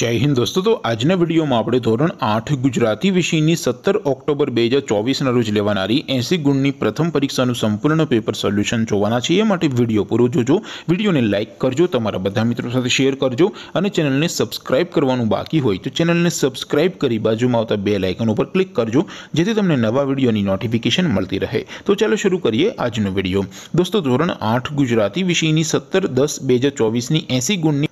जय हिंद दोस्तों तो आज ने वीडियो में आपणो ધોરણ 8 ગુજરાતી વિષયની 70 ઓક્ટોબર 2024 ના રોજ લેવાણારી 80 ગુણની પ્રથમ પરીક્ષાનું સંપૂર્ણ પેપર સોલ્યુશન જોવાના છે એ માટે વિડિયો પૂરું જોજો વિડિયોને લાઈક કરજો તમારા બધા મિત્રો સાથે શેર કરજો અને ચેનલને સબ્સ્ક્રાઇબ કરવાનું બાકી હોય તો ચેનલને સબ્સ્ક્રાઇબ કરી बाजूમાં આપતા બેલ આઇકન ઉપર ક્લિક કરજો જેથી તમને નવા વિડિયોની નોટિફિકેશન મળતી રહે તો ચાલો શરૂ કરીએ આજનો વિડિયો दोस्तों ધોરણ 8 ગુજરાતી વિષયની 70 10 2024 ની 80 ગુણની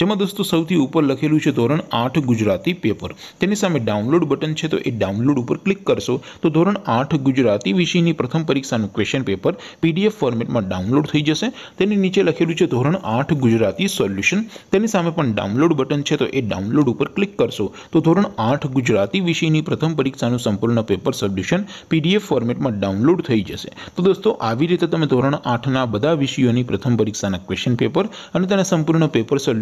જો મિત્રો સૌથી ઉપર લખેલું છે ધોરણ 8 ગુજરાતી પેપર તેની સામે ડાઉનલોડ બટન છે તો એ ડાઉનલોડ ઉપર ક્લિક કરશો તો ધોરણ 8 ગુજરાતી વિષયની પ્રથમ પરીક્ષાનું ક્વેશ્ચન પેપર PDF ફોર્મેટમાં ડાઉનલોડ થઈ જશે તેની નીચે લખેલું છે ધોરણ 8 ગુજરાતી સોલ્યુશન તેની સામે પણ ડાઉનલોડ બટન છે તો એ ડાઉનલોડ ઉપર ક્લિક કરશો તો ધોરણ 8 ગુજરાતી વિષયની પ્રથમ પરીક્ષાનું સંપૂર્ણ પેપર સોલ્યુશન PDF ફોર્મેટમાં ડાઉનલોડ થઈ જશે તો દોસ્તો આવી રીતે તમે ધોરણ 8 ના બધા વિષયોની પ્રથમ પરીક્ષાના ક્વેશ્ચન પેપર અને તેના સંપૂર્ણ પેપર સોલ્યુશન